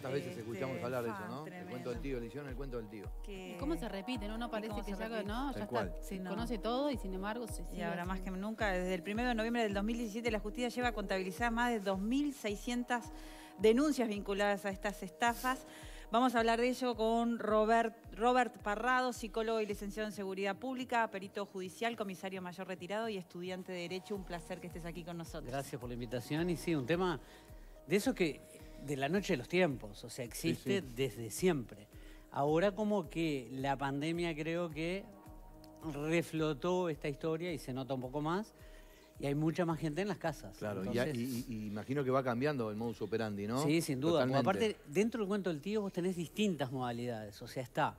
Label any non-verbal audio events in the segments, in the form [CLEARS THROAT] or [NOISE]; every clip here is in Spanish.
¿Cuántas veces este, escuchamos hablar de eso, ah, no? El cuento del tío, le hicieron el cuento del tío. cómo se repite? No, no parece que ya, conoce todo y sin embargo se Y ahora más que nunca, desde el 1 de noviembre del 2017 la justicia lleva contabilizadas más de 2.600 denuncias vinculadas a estas estafas. Vamos a hablar de ello con Robert, Robert Parrado, psicólogo y licenciado en Seguridad Pública, perito judicial, comisario mayor retirado y estudiante de Derecho. Un placer que estés aquí con nosotros. Gracias por la invitación y sí, un tema de eso que de la noche de los tiempos, o sea, existe desde siempre. Ahora como que la pandemia creo que reflotó esta historia y se nota un poco más. Y hay mucha más gente en las casas. Claro, y, imagino que va cambiando el modus operandi, ¿no? Sí, sin duda. aparte, dentro del cuento del tío vos tenés distintas modalidades. O sea, está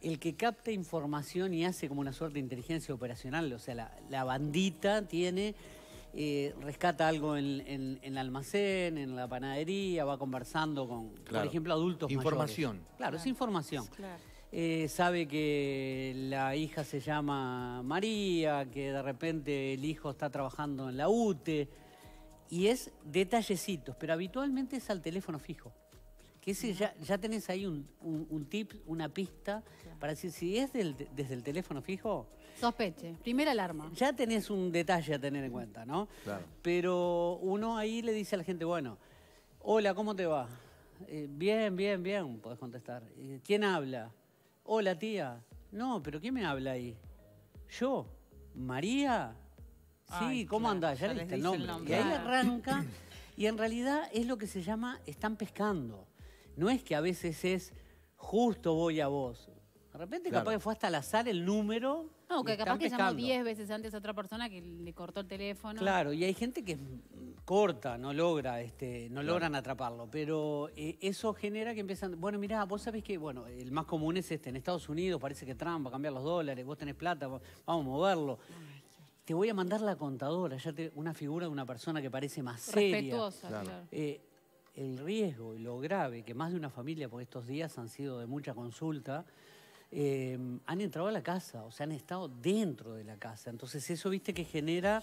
el que capta información y hace como una suerte de inteligencia operacional. O sea, la bandita tiene rescata algo en, el almacén, en la panadería, va conversando con, por ejemplo, adultos Información. Mayores. Claro, es información. Eh, sabe que la hija se llama María, que de repente el hijo está trabajando en la UTE, y es detallecitos, pero habitualmente es al teléfono fijo. Que ese ya, ya tenés ahí un, tip, una pista, para decir si es desde el teléfono fijo, Sospeche, primera alarma. Ya tenés un detalle a tener en cuenta, ¿no? Claro. Pero uno ahí le dice a la gente, bueno, hola, ¿cómo te va? Eh, bien, bien, bien, podés contestar. Eh, ¿Quién habla? Hola, tía. No, pero ¿quién me habla ahí? ¿Yo? ¿María? Sí, ¿cómo andás? Ya, le leíste el nombre. Y ahí arranca, y en realidad es lo que se llama están pescando. No es que a veces es justo voy a vos, de repente capaz que fue hasta la azar el número. No, ah, que capaz que llamó 10 veces antes a otra persona que le cortó el teléfono. Claro, y hay gente que corta, no logra, este, no logran atraparlo. Pero eh, eso genera que empiezan. Bueno, mirá, vos sabés que, bueno, el más común es este, en Estados Unidos parece que Trump va a cambiar los dólares, vos tenés plata, vamos a moverlo. te voy a mandar la contadora, ya una figura de una persona que parece más seria. Respetuosa, eh, el riesgo y lo grave que más de una familia por estos días han sido de mucha consulta Em, han entrado a la casa, o sea, han estado dentro de la casa. Entonces eso, viste, que genera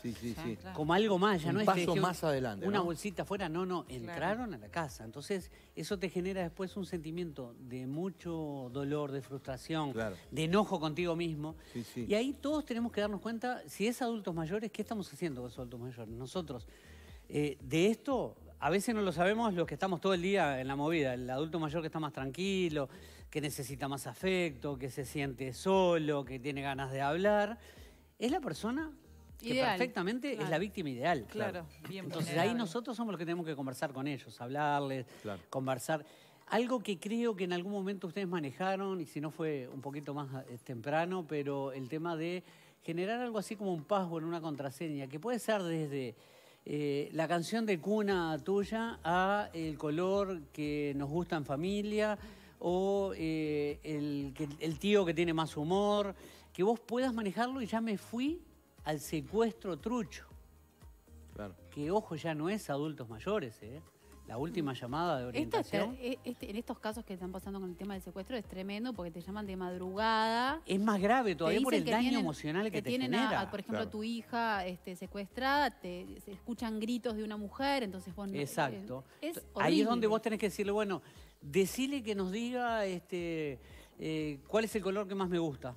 como algo más. Ya no paso más adelante. Una bolsita afuera, no, no, entraron a la casa. Entonces eso te genera después un sentimiento de mucho dolor, de frustración, de enojo contigo mismo. Y ahí todos tenemos que darnos cuenta, si es adultos mayores, ¿qué estamos haciendo con esos adultos mayores? Nosotros, eh, de esto a veces no lo sabemos los que estamos todo el día en la movida, el adulto mayor que está más tranquilo, que necesita más afecto, que se siente solo, que tiene ganas de hablar, es la persona que perfectamente es la ah, víctima ideal. Claro, Entonces ahí nosotros somos los que tenemos que conversar con ellos, hablarles, conversar. Algo que creo que en algún momento ustedes manejaron, y si no fue un poquito más eh, temprano, pero el tema de generar algo así como un en una contraseña, que puede ser desde eh, la canción de cuna tuya a el color que nos gusta en familia o eh, el, el tío que tiene más humor, que vos puedas manejarlo y ya me fui al secuestro trucho. Que ojo, ya no es adultos mayores, ¿eh? la última llamada de orientación. E- este, en estos casos que están pasando con el tema del secuestro es tremendo porque te llaman de madrugada. Es más grave todavía por el daño emocional que, te genera. por ejemplo, tu hija este, secuestrada, te se escuchan gritos de una mujer, entonces vos no... Eh, Exacto. Ahí es donde vos tenés que decirle, bueno, decile que nos diga este, eh, cuál es el color que más me gusta.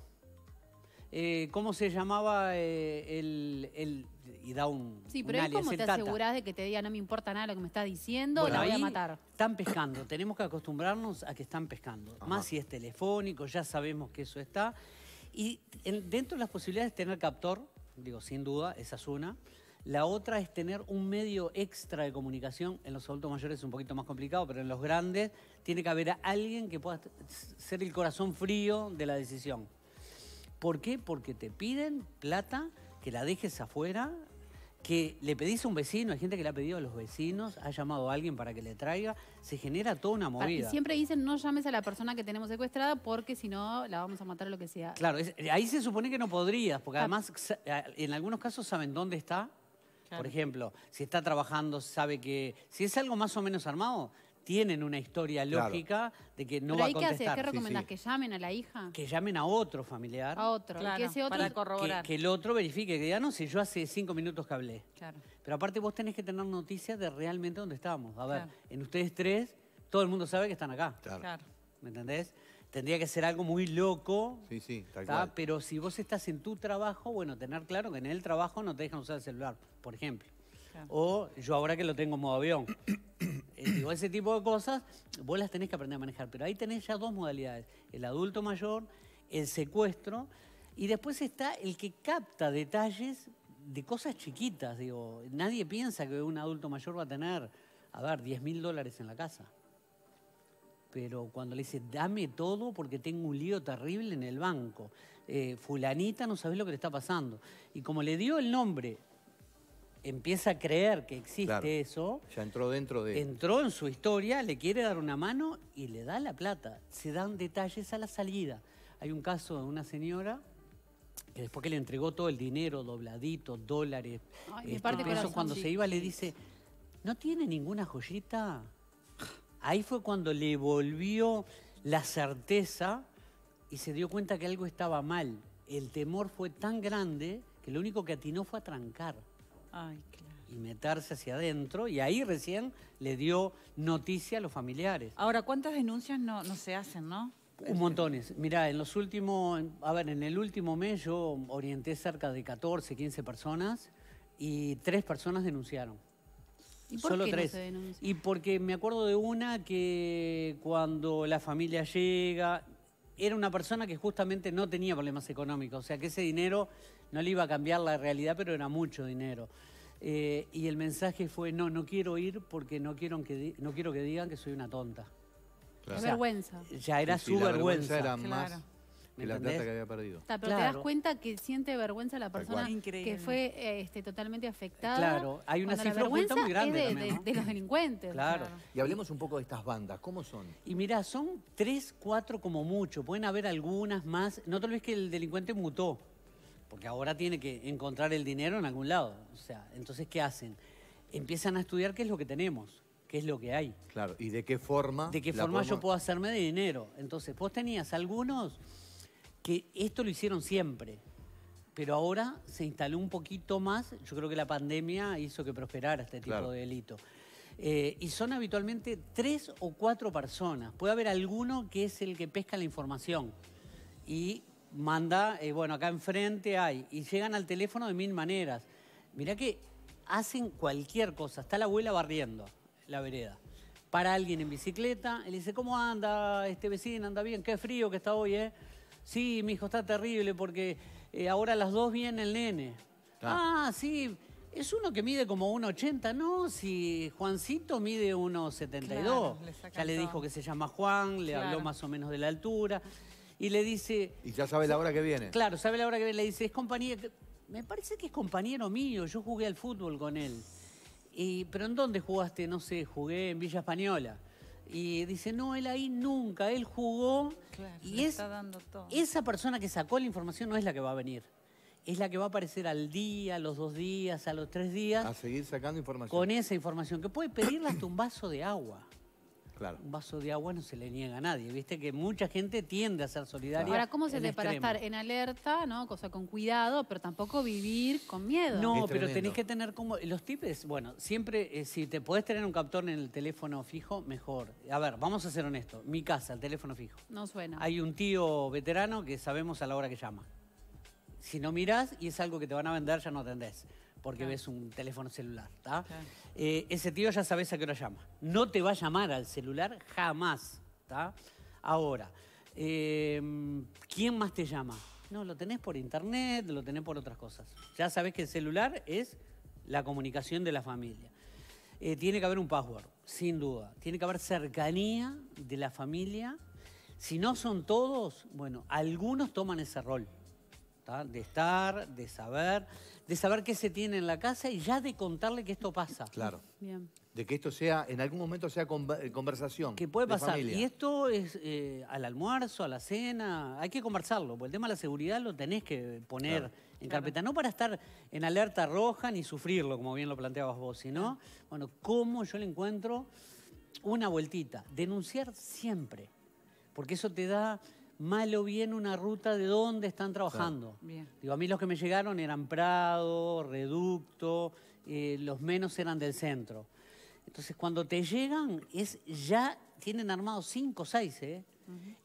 Eh, ¿cómo se llamaba eh, el, el, da un Sí, pero es como te aseguras de que te diga no me importa nada lo que me estás diciendo, o la voy a matar? Están pescando, tenemos que acostumbrarnos a que están pescando. Más si es telefónico, ya sabemos que eso está. Y dentro de las posibilidades de tener captor, digo, sin duda, esa es una. La otra es tener un medio extra de comunicación. En los adultos mayores es un poquito más complicado, pero en los grandes tiene que haber alguien que pueda ser el corazón frío de la decisión. ¿Por qué? Porque te piden plata que la dejes afuera, que le pedís a un vecino, hay gente que le ha pedido a los vecinos, ha llamado a alguien para que le traiga, se genera toda una ah, movida. siempre dicen no llames a la persona que tenemos secuestrada porque si no la vamos a matar o lo que sea. Claro, ahí se supone que no podrías, porque además eh, en algunos casos saben dónde está. Por ejemplo, si está trabajando, sabe que si es algo más o menos armado, tienen una historia lógica de que no va a contestar. ¿Qué recomendás? ¿Que llamen a la hija? Que llamen a otro familiar. A otro. que ese otro... Para corroborar. Que, el otro verifique, que ya no sé, yo hace cinco minutos que hablé. Claro. Pero aparte vos tenés que tener noticias de realmente dónde estamos. A ver, en ustedes tres, todo el mundo sabe que están acá. Claro. ¿Me entendés? Tendría que ser algo muy loco. Sí, sí, tal cual. Pero si vos estás en tu trabajo, bueno, tener claro que en el trabajo no te dejan usar el celular, por ejemplo. O yo ahora que lo tengo en modo avión. Eh, digo, ese tipo de cosas vos las tenés que aprender a manejar. Pero ahí tenés ya dos modalidades, el adulto mayor, el secuestro, y después está el que capta detalles de cosas chiquitas. Digo, nadie piensa que un adulto mayor va a tener, a ver, 10 mil dólares en la casa. Pero cuando le dice, dame todo porque tengo un lío terrible en el banco. Eh, fulanita no sabés lo que le está pasando. Y como le dio el nombre empieza a creer que existe eso. Ya entró dentro de... Entró en su historia, le quiere dar una mano y le da la plata. Se dan detalles a la salida. Hay un caso de una señora que después que le entregó todo el dinero, dobladito, dólares, Ay, este, cuando se iba le dice, ¿no tiene ninguna joyita? Ahí fue cuando le volvió la certeza y se dio cuenta que algo estaba mal. El temor fue tan grande que lo único que atinó fue a trancar. Y meterse hacia adentro, y ahí recién le dio noticia a los familiares. Ahora, ¿cuántas denuncias no, se hacen, no? Un montón. Mirá, en los últimos, a ver, en el último mes yo orienté cerca de 14, 15 personas y tres personas denunciaron. ¿Y por Solo qué tres. No se y porque me acuerdo de una que cuando la familia llega, era una persona que justamente no tenía problemas económicos, o sea que ese dinero no le iba a cambiar la realidad, pero era mucho dinero. Eh, y el mensaje fue, no, no quiero ir porque no quiero que, no quiero que digan que soy una tonta. vergüenza. Ya era su vergüenza. era más que la plata que había perdido. pero te das cuenta que siente vergüenza la persona que fue eh, este, totalmente afectada. Claro, hay una cifra muy grande. de, también, de, los delincuentes. Claro. Y hablemos un poco de estas bandas, ¿cómo son? Y mira, son tres, cuatro como mucho, pueden haber algunas más. No tal vez que el delincuente mutó, porque ahora tiene que encontrar el dinero en algún lado. O sea, entonces, ¿qué hacen? Empiezan a estudiar qué es lo que tenemos qué es lo que hay. Claro, y de qué forma. De qué forma yo puedo hacerme de dinero. Entonces, vos tenías algunos que esto lo hicieron siempre, pero ahora se instaló un poquito más, yo creo que la pandemia hizo que prosperara este tipo de delito. Eh, y son habitualmente tres o cuatro personas. Puede haber alguno que es el que pesca la información y manda, eh, bueno, acá enfrente hay, y llegan al teléfono de mil maneras. Mirá que hacen cualquier cosa. Está la abuela barriendo la vereda. Para alguien en bicicleta, él dice, ¿cómo anda este vecino? ¿Anda bien? Qué frío que está hoy, ¿eh? sí, mi hijo está terrible porque eh, ahora a las dos viene el nene. Ah. ah, sí, es uno que mide como 1,80, ¿no? Si Juancito mide 1,72. y dos. ya le dijo que se llama Juan, le habló más o menos de la altura. Y le dice... Y ya sabe la hora que viene. Claro, sabe la hora que viene. Le dice, es compañía... Me parece que es compañero mío, yo jugué al fútbol con él. Y, ¿Pero en dónde jugaste? No sé, jugué en Villa Española. Y dice, no, él ahí nunca, él jugó. y está dando todo. esa persona que sacó la información no es la que va a venir. Es la que va a aparecer al día, a los dos días, a los tres días. A seguir sacando información. Con esa información, que puede pedirla hasta un vaso de agua. Un vaso de agua no se le niega a nadie. Viste que mucha gente tiende a ser solidaria. Ahora, ¿cómo se hace para estar en alerta, no? Cosa con cuidado, pero tampoco vivir con miedo. No, pero tenés que tener como. Los tips, bueno, siempre, eh, si te podés tener un captor en el teléfono fijo, mejor. A ver, vamos a ser honestos. Mi casa, el teléfono fijo. No suena. Hay un tío veterano que sabemos a la hora que llama. Si no mirás y es algo que te van a vender, ya no atendés porque ves un teléfono celular, ¿está? Eh, ese tío ya sabes a qué hora llama. No te va a llamar al celular jamás, ¿está? Ahora, em, ¿quién más te llama? No, lo tenés por internet, lo tenés por otras cosas. Ya sabes que el celular es la comunicación de la familia. Eh, tiene que haber un password, sin duda. Tiene que haber cercanía de la familia. Si no son todos, bueno, algunos toman ese rol. De estar, de saber de saber qué se tiene en la casa y ya de contarle que esto pasa. Claro. De que esto sea, en algún momento sea eh, conversación. Que puede pasar. Y esto es eh, al almuerzo, a la cena, hay que conversarlo, porque el tema de la seguridad lo tenés que poner en carpeta, no para estar en alerta roja ni sufrirlo, como bien lo planteabas vos, sino, bueno, cómo yo le encuentro una vueltita. Denunciar siempre, porque eso te da mal o bien una ruta de dónde están trabajando. Digo, a mí los que me llegaron eran Prado, Reducto, eh, los menos eran del centro. Entonces, cuando te llegan, es ya tienen armados cinco o seis, ¿eh?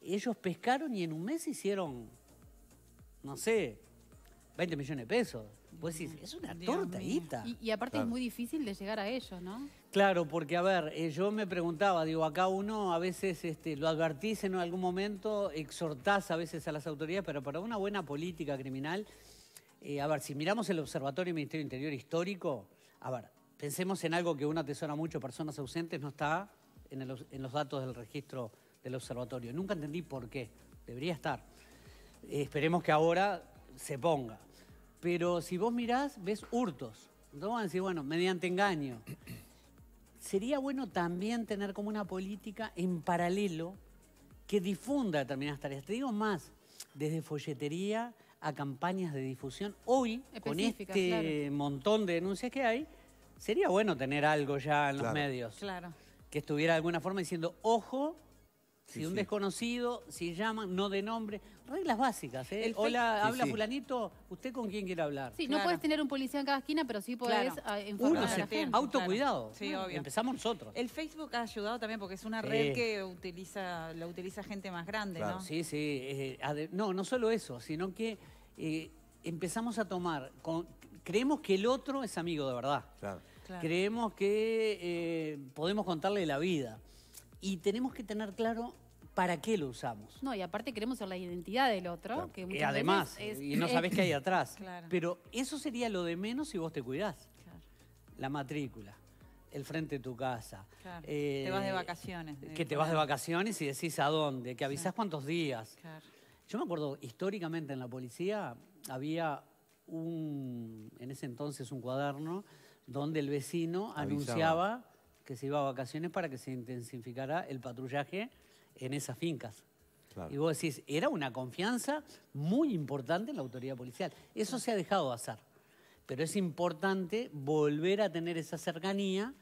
Ellos pescaron y en un mes hicieron, no sé, 20 millones de pesos. pues es una tortadita. Y, aparte es muy difícil de llegar a ellos, ¿no? Claro, porque a ver, eh, yo me preguntaba, digo, acá uno a veces este, lo advertís en algún momento, exhortás a veces a las autoridades, pero para una buena política criminal, eh, a ver, si miramos el Observatorio del Ministerio Interior histórico, a ver, pensemos en algo que uno atesora mucho, personas ausentes, no está en, los datos del registro del observatorio. Nunca entendí por qué, debería estar. Eh, esperemos que ahora se ponga. Pero si vos mirás, ves hurtos. Entonces van a decir, bueno, mediante engaño sería bueno también tener como una política en paralelo que difunda determinadas tareas. Te digo más, desde folletería a campañas de difusión. Hoy, con este montón de denuncias que hay, sería bueno tener algo ya en los medios. Claro. Que estuviera de alguna forma diciendo, ojo, si un desconocido, si llaman, no de nombre reglas básicas. ¿eh? Hola, habla fulanito, ¿usted con quién quiere hablar? Sí, no puedes tener un policía en cada esquina, pero sí podés ah, informar Uno, a la gente. Autocuidado. Sí, obvio. Empezamos nosotros. El Facebook ha ayudado también porque es una red que utiliza, la utiliza gente más grande, ¿no? Sí, sí. Eh, no, no solo eso, sino que eh, empezamos a tomar... creemos que el otro es amigo de verdad. Claro. Creemos que podemos contarle la vida. Y tenemos que tener claro ¿para qué lo usamos? No, y aparte queremos ser la identidad del otro. Que y además, y no sabés qué hay atrás. [LAUGHS] Pero eso sería lo de menos si vos te cuidás. La matrícula, el frente de tu casa. Eh, te vas de vacaciones. que te vas de vacaciones y decís a dónde, que avisás cuántos días. Yo me acuerdo, históricamente en la policía había un, en ese entonces un cuaderno donde el vecino anunciaba que se iba a vacaciones para que se intensificara el patrullaje en esas fincas. Y vos decís, era una confianza muy importante en la autoridad policial. Eso se ha dejado de hacer. Pero es importante volver a tener esa cercanía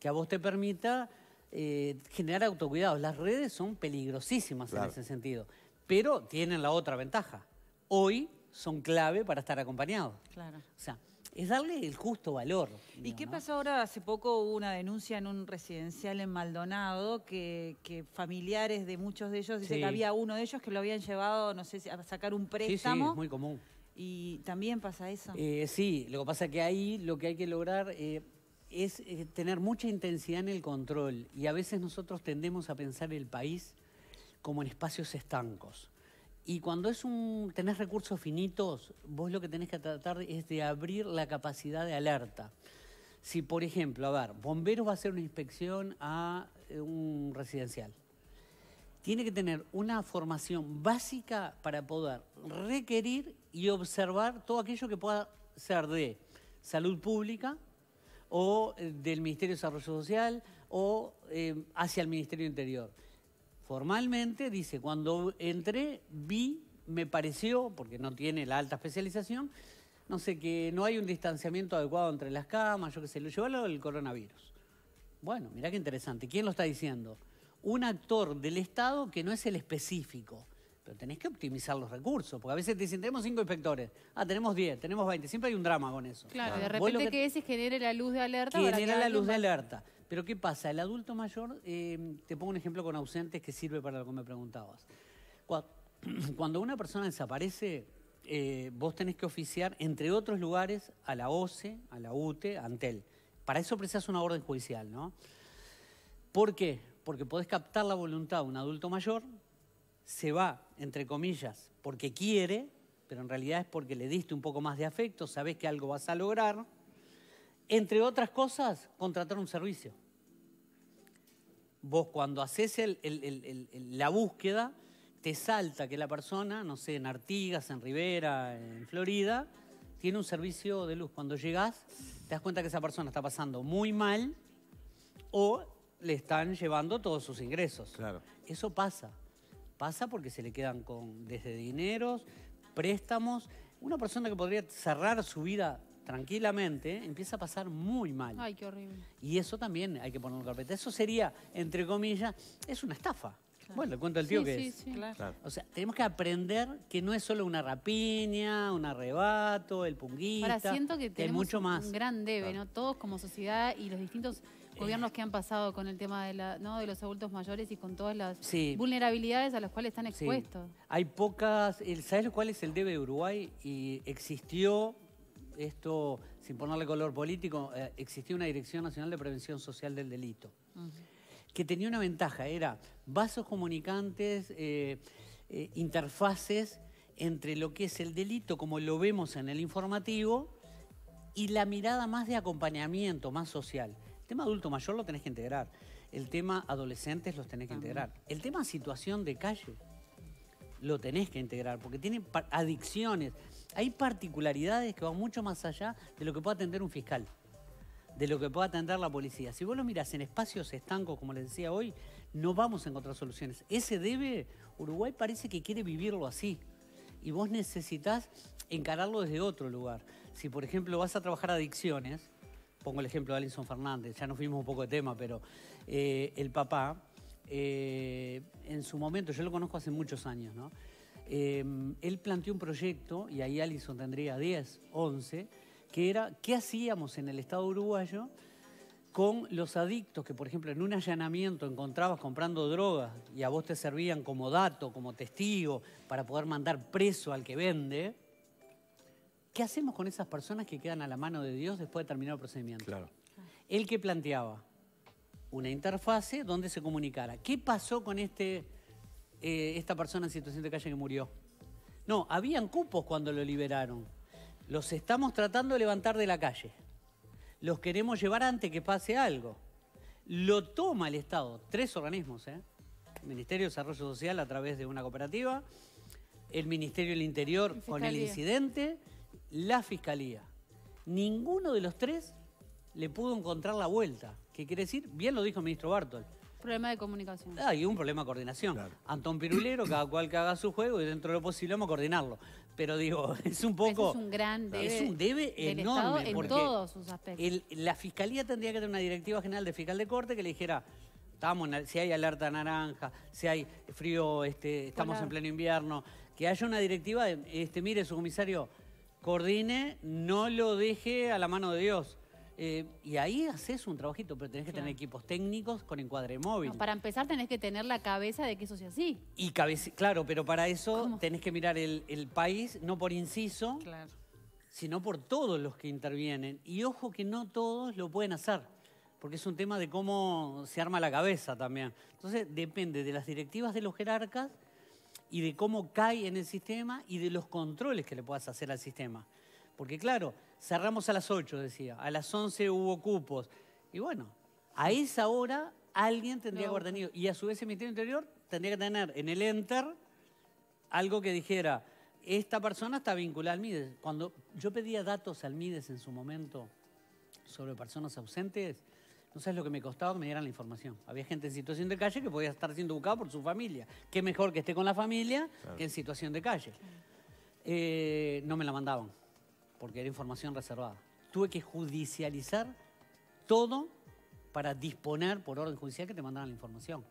que a vos te permita eh, generar autocuidados. Las redes son peligrosísimas en ese sentido, pero tienen la otra ventaja. Hoy son clave para estar acompañados. Claro. O sea, es darle el justo valor. ¿Y qué pasa ahora? Hace poco hubo una denuncia en un residencial en Maldonado que, familiares de muchos de ellos dice que había uno de ellos que lo habían llevado, no sé, a sacar un préstamo. Sí, sí, es muy común. ¿Y también pasa eso? Eh, sí, lo que pasa es que ahí lo que hay que lograr... Eh, es eh, tener mucha intensidad en el control y a veces nosotros tendemos a pensar el país como en espacios estancos. Y cuando es un, tenés recursos finitos, vos lo que tenés que tratar es de abrir la capacidad de alerta. Si, por ejemplo, a ver, bomberos va a hacer una inspección a eh, un residencial. Tiene que tener una formación básica para poder requerir y observar todo aquello que pueda ser de salud pública o eh, del Ministerio de Desarrollo Social o eh, hacia el Ministerio Interior formalmente dice, cuando entré vi, me pareció, porque no tiene la alta especialización, no sé, que no hay un distanciamiento adecuado entre las camas, yo qué sé, lo llevó el coronavirus. Bueno, mirá qué interesante. ¿Quién lo está diciendo? Un actor del Estado que no es el específico. Pero tenés que optimizar los recursos, porque a veces te dicen, tenemos cinco inspectores, ah, tenemos diez, tenemos veinte. siempre hay un drama con eso. Claro, de repente que... que ese genere la luz de alerta. Genera la luz de alerta. Pero ¿qué pasa? El adulto mayor, eh, te pongo un ejemplo con ausentes que sirve para lo que me preguntabas. [CLEARS THROAT] Cuando una persona desaparece, eh, vos tenés que oficiar, entre otros lugares, a la OCE, a la UTE, a Antel. Para eso precisas una orden judicial, ¿no? ¿Por qué? Porque podés captar la voluntad de un adulto mayor, se va, entre comillas, porque quiere, pero en realidad es porque le diste un poco más de afecto, sabés que algo vas a lograr, entre otras cosas, contratar un servicio. Vos cuando haces la búsqueda, te salta que la persona, no sé, en Artigas, en Rivera, en Florida, tiene un servicio de luz. Cuando llegás, te das cuenta que esa persona está pasando muy mal o le están llevando todos sus ingresos. Claro. Eso pasa. Pasa porque se le quedan con desde dineros, préstamos. Una persona que podría cerrar su vida tranquilamente, empieza a pasar muy mal. Ay, qué horrible. Y eso también hay que ponerlo en carpeta. Eso sería, entre comillas, es una estafa. Bueno, le cuento al tío que es. Sí, sí, Claro. O sea, tenemos que aprender que no es solo una rapiña, un arrebato, el punguita. Ahora siento que tenemos mucho más. un gran debe, ¿no? Todos como sociedad y los distintos eh. gobiernos que han pasado con el tema de, la, ¿no? de los adultos mayores y con todas las vulnerabilidades a las cuales están expuestos. Sí. Hay pocas, ¿sabes cuál es el debe de Uruguay? Y existió esto sin ponerle color político, eh, existía una Dirección Nacional de Prevención Social del Delito, que tenía una ventaja, era vasos comunicantes, eh, eh, interfaces entre lo que es el delito, como lo vemos en el informativo, y la mirada más de acompañamiento, más social. El tema adulto mayor lo tenés que integrar, el tema adolescentes los tenés que integrar, el tema situación de calle lo tenés que integrar, porque tiene adicciones. Hay particularidades que van mucho más allá de lo que puede atender un fiscal, de lo que puede atender la policía. Si vos lo mirás en espacios estancos, como les decía hoy, no vamos a encontrar soluciones. Ese debe, Uruguay parece que quiere vivirlo así. Y vos necesitas encararlo desde otro lugar. Si, por ejemplo, vas a trabajar adicciones, pongo el ejemplo de Alison Fernández, ya nos fuimos un poco de tema, pero eh, el papá eh, en su momento, yo lo conozco hace muchos años, eh, él planteó un proyecto, y ahí Alison tendría 10, 11, que era qué hacíamos en el Estado uruguayo con los adictos que, por ejemplo, en un allanamiento encontrabas comprando drogas y a vos te servían como dato, como testigo, para poder mandar preso al que vende. ¿Qué hacemos con esas personas que quedan a la mano de Dios después de terminar el procedimiento? Claro. El que planteaba una interfase donde se comunicara. ¿Qué pasó con este, eh, esta persona en situación de calle que murió? No, habían cupos cuando lo liberaron. Los estamos tratando de levantar de la calle. Los queremos llevar antes que pase algo. Lo toma el Estado, tres organismos, ¿eh? el Ministerio de Desarrollo Social a través de una cooperativa, el Ministerio del Interior con el incidente, la Fiscalía. Ninguno de los tres le pudo encontrar la vuelta. ¿Qué quiere decir? Bien lo dijo el ministro Bartol. Problema de comunicación. Ah, y un problema de coordinación. Antón Pirulero, cada cual que haga su juego y dentro de lo posible vamos a coordinarlo. Pero digo, [LAUGHS] es un poco. es un gran debe. Es un debe enorme. en todos sus aspectos. la fiscalía tendría que tener una directiva general de fiscal de corte que le dijera. Estamos si hay alerta naranja, si hay frío, este, estamos en pleno invierno, que haya una directiva, de, este, mire su comisario, coordine, no lo deje a la mano de Dios. Eh, y ahí haces un trabajito, pero tenés que tener equipos técnicos con encuadre móvil. para empezar tenés que tener la cabeza de que eso sea así. Y claro, pero para eso tenés que mirar el, país, no por inciso, sino por todos los que intervienen. Y ojo que no todos lo pueden hacer, porque es un tema de cómo se arma la cabeza también. Entonces depende de las directivas de los jerarcas y de cómo cae en el sistema y de los controles que le puedas hacer al sistema. Porque claro, cerramos a las 8, decía, a las 11 hubo cupos. Y bueno, a esa hora alguien tendría que haber tenido, y a su vez el Ministerio Interior tendría que tener en el enter algo que dijera, esta persona está vinculada al MIDES. Cuando yo pedía datos al MIDES en su momento sobre personas ausentes, no sabes lo que me costaba que me dieran la información. Había gente en situación de calle que podía estar siendo buscada por su familia. Qué mejor que esté con la familia que en situación de calle. Eh, no me la mandaban porque era información reservada. Tuve que judicializar todo para disponer por orden judicial que te mandaran la información.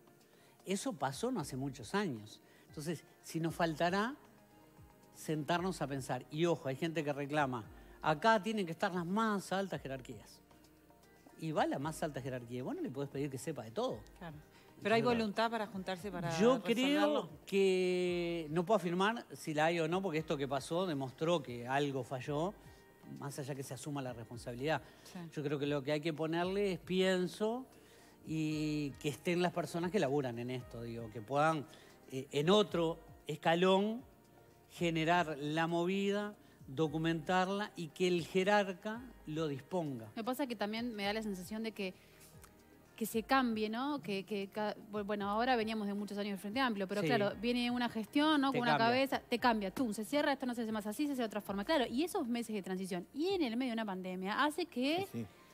Eso pasó no hace muchos años. Entonces, si nos faltará sentarnos a pensar, y ojo, hay gente que reclama, acá tienen que estar las más altas jerarquías. Y va la más alta jerarquía. Bueno, le puedes pedir que sepa de todo. Claro. Pero hay voluntad para juntarse para. Yo creo que no puedo afirmar si la hay o no, porque esto que pasó demostró que algo falló, más allá que se asuma la responsabilidad. Yo creo que lo que hay que ponerle es pienso y que estén las personas que laburan en esto, digo, que puedan eh, en otro escalón generar la movida documentarla y que el jerarca lo disponga. Me pasa que también me da la sensación de que que se cambie, ¿no? Que, que, bueno, ahora veníamos de muchos años de Frente Amplio, pero claro, viene una gestión, ¿no? Con una cabeza, te cambia, tú, se cierra, esto no se hace más así, se hace de otra forma. Claro, y esos meses de transición, y en el medio de una pandemia, hace que...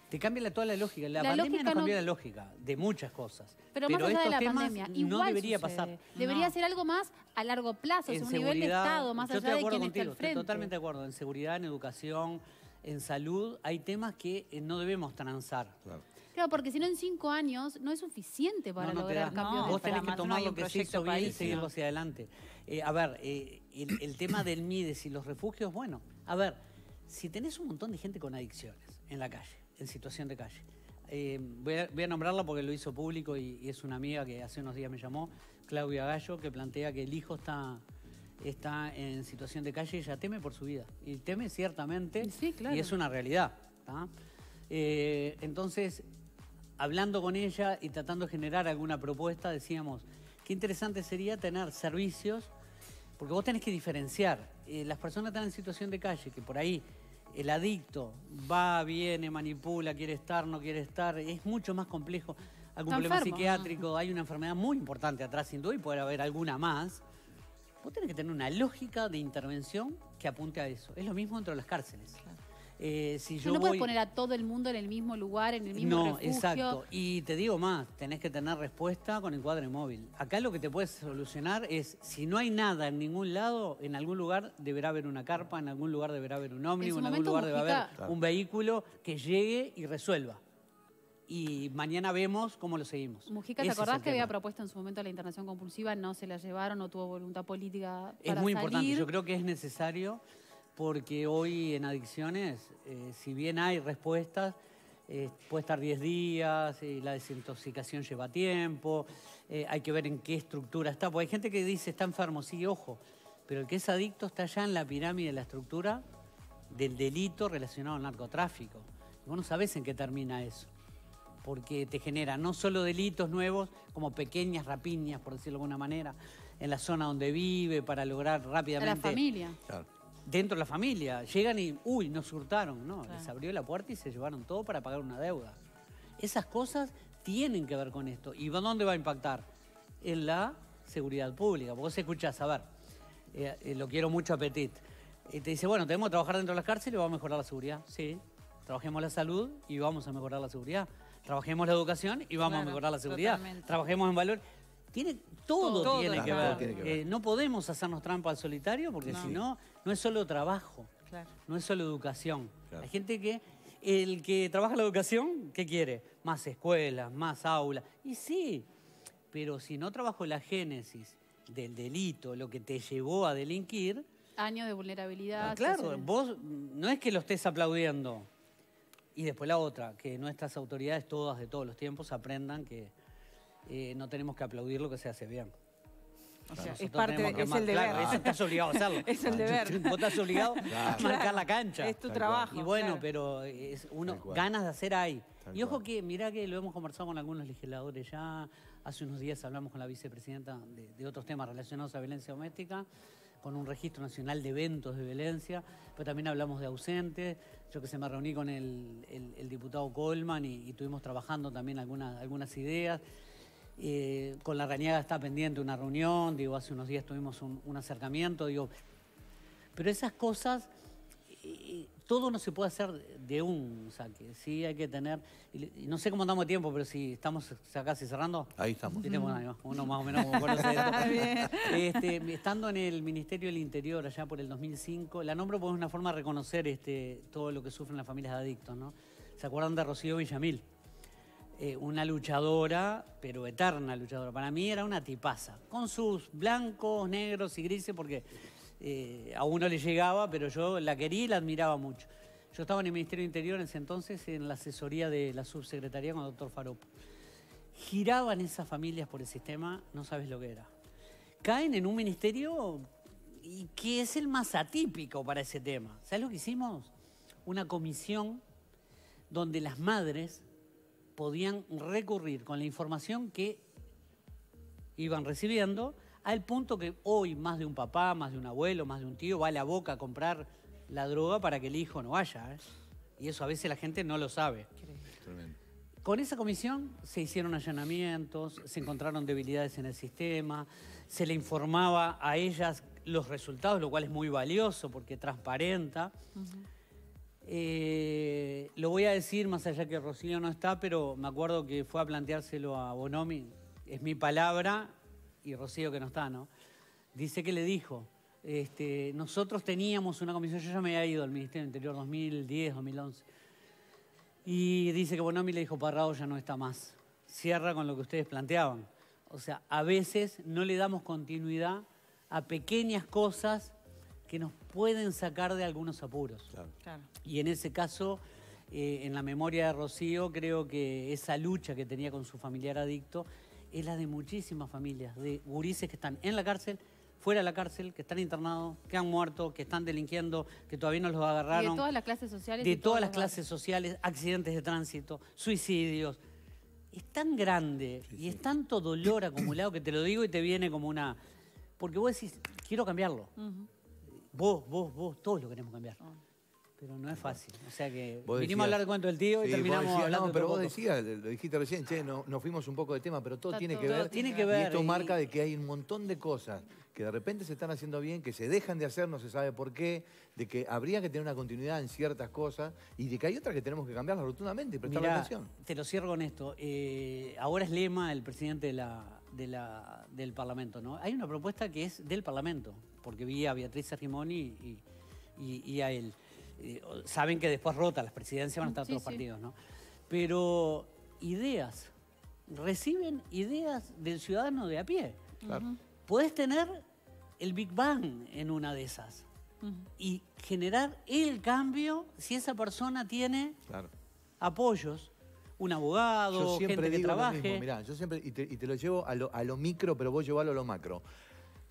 Te cambia toda la lógica. La, pandemia lógica cambia la lógica de muchas cosas. Pero, más allá de la pandemia, igual no debería pasar. Debería ser algo más a largo plazo, un nivel de Estado, más allá de, quien al frente. totalmente de acuerdo. En seguridad, en educación, en salud, hay temas que eh, no debemos transar. Claro. Claro, porque si no en cinco años no es suficiente para lograr cambios. No, vos tenés que tomar lo que se bien y seguirlo hacia adelante. Eh, a ver, eh, el, tema del MIDES y los refugios, bueno, a ver, si tenés un montón de gente con adicciones en la calle, en situación de calle, eh, voy, a, nombrarla porque lo hizo público y, es una amiga que hace unos días me llamó, Claudia Gallo, que plantea que el hijo está está en situación de calle y ella teme por su vida. Y teme ciertamente, y es una realidad. entonces, hablando con ella y tratando de generar alguna propuesta, decíamos, qué interesante sería tener servicios, porque vos tenés que diferenciar. Eh, las personas están en situación de calle, que por ahí el adicto va, viene, manipula, quiere estar, no quiere estar, es mucho más complejo. Algún problema psiquiátrico, hay una enfermedad muy importante atrás sin duda y puede haber alguna más. Vos tenés que tener una lógica de intervención que apunte a eso. Es lo mismo dentro de las cárceles. Eh, yo no voy... puedes poner a todo el mundo en el mismo lugar, en el mismo no, exacto. Y te digo más, tenés que tener respuesta con el cuadro móvil. Acá lo que te puedes solucionar es, si no hay nada en ningún lado, en algún lugar deberá haber una carpa, en algún lugar deberá haber un ómnibus, en, algún lugar deberá haber un vehículo que llegue y resuelva y mañana vemos cómo lo seguimos. Mujica, ¿te acordás que había propuesto en su momento la internación compulsiva? No se la llevaron, no tuvo voluntad política. Para es muy importante, yo creo que es necesario porque hoy en adicciones, eh, si bien hay respuestas, eh, puede estar 10 días, y la desintoxicación lleva tiempo, eh, hay que ver en qué estructura está, porque hay gente que dice está enfermo, sí, ojo, pero el que es adicto está ya en la pirámide de la estructura del delito relacionado al narcotráfico. Y vos no sabés en qué termina eso, porque te genera no solo delitos nuevos, como pequeñas rapiñas, por decirlo de alguna manera, en la zona donde vive, para lograr rápidamente... la familia. Claro dentro de la familia. Llegan y, uy, nos hurtaron. No, les abrió la puerta y se llevaron todo para pagar una deuda. Esas cosas tienen que ver con esto. ¿Y dónde va a impactar? En la seguridad pública. Vos escuchás, a ver, eh, eh, lo quiero mucho a Petit. te dice, bueno, tenemos que trabajar dentro de las cárceles y vamos a mejorar la seguridad. Sí. Trabajemos la salud y vamos a mejorar la seguridad. Trabajemos la educación y vamos a mejorar la seguridad. Trabajemos en valor. Tiene, todo, tiene, que eh, ver. no podemos hacernos trampa al solitario porque si no, no es solo trabajo, no es solo educación. Hay gente que, el que trabaja la educación, ¿qué quiere? Más escuelas, más aulas. Y sí, pero si no trabajo la génesis del delito, lo que te llevó a delinquir... Años de vulnerabilidad. Ah, claro, vos no es que lo estés aplaudiendo. Y después la otra, que nuestras autoridades todas de todos los tiempos aprendan que eh, no tenemos que aplaudir lo que se hace bien es parte, de, es el deber. eso estás obligado a hacerlo. [LAUGHS] es el ah, deber. Vos estás obligado a [LAUGHS] marcar la cancha. Es tu trabajo. Y bueno, pero es uno ganas de hacer ahí Y ojo que, mirá que lo hemos conversado con algunos legisladores ya. Hace unos días hablamos con la vicepresidenta de, otros temas relacionados a violencia doméstica con un registro nacional de eventos de violencia, pero también hablamos de ausentes. Yo que se me reuní con el, diputado Coleman y, tuvimos estuvimos trabajando también algunas ideas. Eh, con la Rañaga está pendiente una reunión, digo, hace unos días tuvimos un, acercamiento, digo. Pero esas cosas, eh, eh, todo no se puede hacer de un saque, sí hay que tener. no sé cómo andamos tiempo, pero si estamos casi cerrando. Ahí estamos. uno [LAUGHS] más o menos [LAUGHS] este, Estando en el Ministerio del Interior allá por el 2005, la nombro porque es una forma de reconocer este, todo lo que sufren las familias de adictos, ¿no? ¿Se acuerdan de Rocío Villamil? Eh, una luchadora, pero eterna luchadora. Para mí era una tipaza, con sus blancos, negros y grises, porque eh, a uno le llegaba, pero yo la quería y la admiraba mucho. Yo estaba en el Ministerio Interior en ese entonces, en la asesoría de la subsecretaría con el doctor Faropo. Giraban esas familias por el sistema, no sabes lo que era. Caen en un ministerio que es el más atípico para ese tema. ¿Sabes lo que hicimos? Una comisión donde las madres podían recurrir con la información que iban recibiendo, al punto que hoy más de un papá, más de un abuelo, más de un tío va a la boca a comprar la droga para que el hijo no vaya. ¿eh? Y eso a veces la gente no lo sabe. Con esa comisión se hicieron allanamientos, se encontraron debilidades en el sistema, se le informaba a ellas los resultados, lo cual es muy valioso porque transparenta. Eh, lo voy a decir, más allá que Rocío no está, pero me acuerdo que fue a planteárselo a Bonomi, es mi palabra, y Rocío que no está, ¿no? Dice que le dijo, este, nosotros teníamos una comisión, yo ya me había ido al Ministerio del Interior 2010, 2011, y dice que Bonomi le dijo, Parrao ya no está más, cierra con lo que ustedes planteaban. O sea, a veces no le damos continuidad a pequeñas cosas que nos pueden sacar de algunos apuros. Y en ese caso, eh, en la memoria de Rocío, creo que esa lucha que tenía con su familiar adicto es la de muchísimas familias, de gurises que están en la cárcel, fuera de la cárcel, que están internados, que han muerto, que están delinquiendo, que todavía no los agarraron. de todas las clases sociales. De todas las clases sociales, accidentes de tránsito, suicidios. Es tan grande y es tanto dolor acumulado que te lo digo y te viene como una... Porque vos decís, quiero cambiarlo. Vos, vos, vos, todos lo queremos cambiar. Ah. Pero no es fácil. O sea que vinimos a hablar de cuento el tío y terminamos No, pero vos decías, lo dijiste recién, che, no, nos fuimos un poco de tema, pero todo, tiene, que ver, tiene, que ver, Y esto marca de que hay un montón de cosas que de repente se están haciendo bien, que se dejan de hacer, no se sabe por qué, de que habría que tener una continuidad en ciertas cosas y de que hay otras que tenemos que cambiarlas rotundamente y atención. Te lo cierro con esto. Eh, ahora es lema el presidente de la de la, del Parlamento. ¿no? Hay una propuesta que es del Parlamento, porque vi a Beatriz Arrimoni y, a él. Eh, saben que después rota, las presidencias van a estar partidos, ¿no? Pero ideas, reciben ideas del ciudadano de a pie. Puedes tener el Big Bang en una de esas y generar el cambio si esa persona tiene apoyos un abogado, yo siempre que Lo yo siempre, y te, lo llevo a lo, micro, pero vos llevalo a lo macro.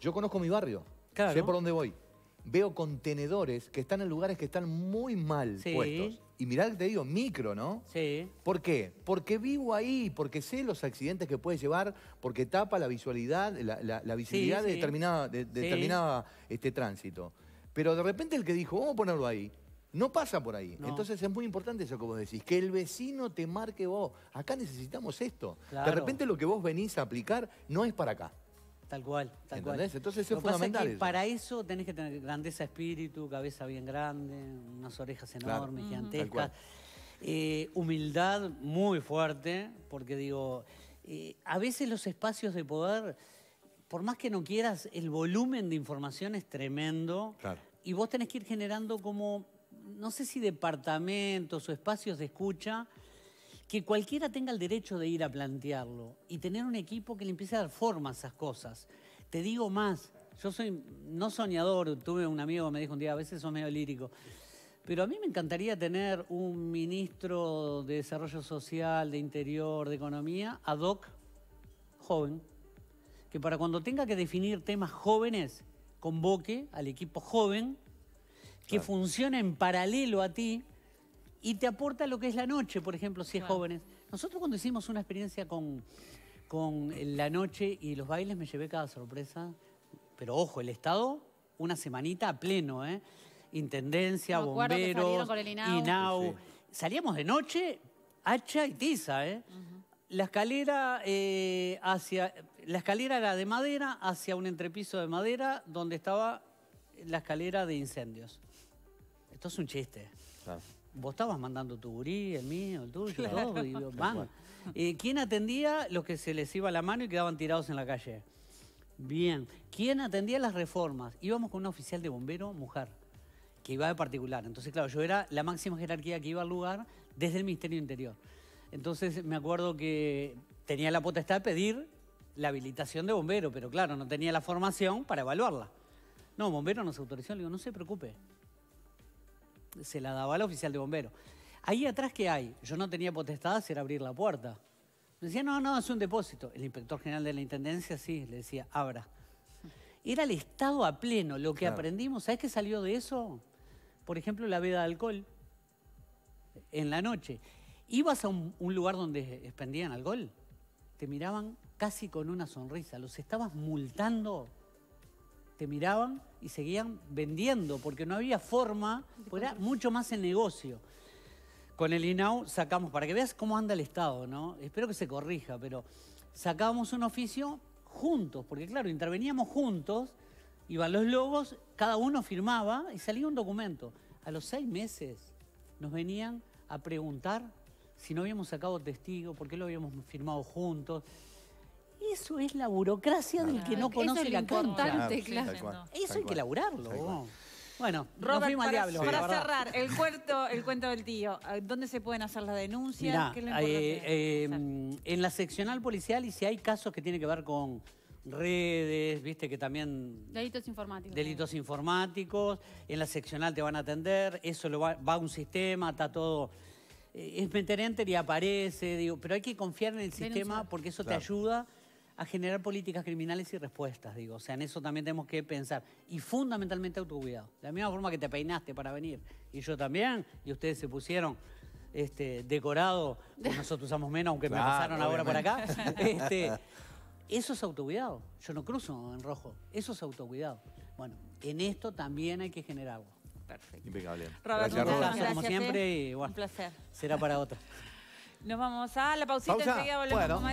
Yo conozco mi barrio, sé por dónde voy. Veo contenedores que están en lugares que están muy mal puestos. Y mirá te digo, micro, ¿no? Sí. ¿Por qué? Porque vivo ahí, porque sé los accidentes que puede llevar, porque tapa la visualidad, la, visibilidad de determinado determinada, este, tránsito. Pero de repente el que dijo, vamos a ponerlo ahí, no pasa por ahí. Entonces es muy importante eso como decís, que el vecino te marque vos. Acá necesitamos esto. De repente lo que vos venís a aplicar no es para acá. Tal cual, tal cual. Entonces es lo fundamental. Pasa Para eso tenés que tener grandeza de espíritu, cabeza bien grande, unas orejas enormes, gigantescas. Eh, humildad muy fuerte, porque digo, eh, a veces los espacios de poder, por más que no quieras, el volumen de información es tremendo. Y vos tenés que ir generando como no sé si departamentos o espacios de escucha, que cualquiera tenga el derecho de ir a plantearlo y tener un equipo que le empiece a dar forma a esas cosas. Te digo más, yo soy no soñador, tuve un amigo que me dijo un día, a veces soy medio lírico, pero a mí me encantaría tener un ministro de Desarrollo Social, de Interior, de Economía, ad hoc, joven, que para cuando tenga que definir temas jóvenes, convoque al equipo joven que funciona en paralelo a ti y te aporta lo que es la noche, por ejemplo, si es jóvenes. Nosotros cuando hicimos una experiencia con, la noche y los bailes me llevé cada sorpresa, pero ojo, el Estado, una semanita a pleno, ¿eh? Intendencia, bomberos, Salíamos de noche, hacha y tiza, ¿eh? La escalera eh, hacia. La escalera era de madera hacia un entrepiso de madera donde estaba la escalera de incendios esto es un chiste. Vos estabas mandando tu gurí, el mío, el tuyo, el todo, van. ¿Quién atendía los que se les iba la mano y quedaban tirados en la calle? Bien. ¿Quién atendía las reformas? Íbamos con una oficial de bombero, mujer, que iba de particular. Entonces, claro, yo era la máxima jerarquía que iba al lugar desde el Ministerio Interior. Entonces, me acuerdo que tenía la potestad de pedir la habilitación de bombero, pero claro, no tenía la formación para evaluarla. No, bombero nos autorizó, le digo, no se preocupe, se la daba al oficial de bomberos. Ahí atrás, ¿qué hay? Yo no tenía potestad era abrir la puerta. Me decía, no, no, hace un depósito. El inspector general de la Intendencia, sí, le decía, abra. Era el estado a pleno, lo que aprendimos. ¿Sabes qué salió de eso? Por ejemplo, la veda de alcohol en la noche. Ibas a un, un lugar donde expendían alcohol, te miraban casi con una sonrisa, los estabas multando que miraban y seguían vendiendo, porque no había forma, era mucho más el negocio. Con el INAU sacamos, para que veas cómo anda el Estado, ¿no? Espero que se corrija, pero sacábamos un oficio juntos, porque claro, interveníamos juntos, iban los logos, cada uno firmaba y salía un documento. A los seis meses nos venían a preguntar si no habíamos sacado testigo, por qué lo habíamos firmado juntos. Eso es la burocracia del que no conoce la importante, claro. Eso hay que laburarlo. Bueno, Robert, para, diablo, para, cerrar, el, cuento, el cuento del tío, ah, ¿dónde se pueden hacer las denuncias? Eh, em, en la seccional policial y si hay casos que tienen que ver con redes, viste que también... Delitos informáticos. Delitos informáticos, en la seccional te van a atender, eso lo va, a un sistema, está todo... Eh, es meter enter y aparece, digo, pero hay que confiar en el sistema porque eso te ayuda a generar políticas criminales y respuestas, digo. O sea, en eso también tenemos que pensar. Y fundamentalmente autocuidado. De la misma forma que te peinaste para venir, y yo también, y ustedes se pusieron este, decorado, [LAUGHS] pues nosotros usamos menos, aunque me pasaron ahora por acá. Este, [LAUGHS] eso es autocuidado. Yo no cruzo en rojo. Eso es autocuidado. Bueno, en esto también hay que generar algo. Perfecto. Impecable. gracias, como siempre. ¿eh? un placer. Será para otra. Nos vamos a la pausita ¿Pausa? enseguida volvemos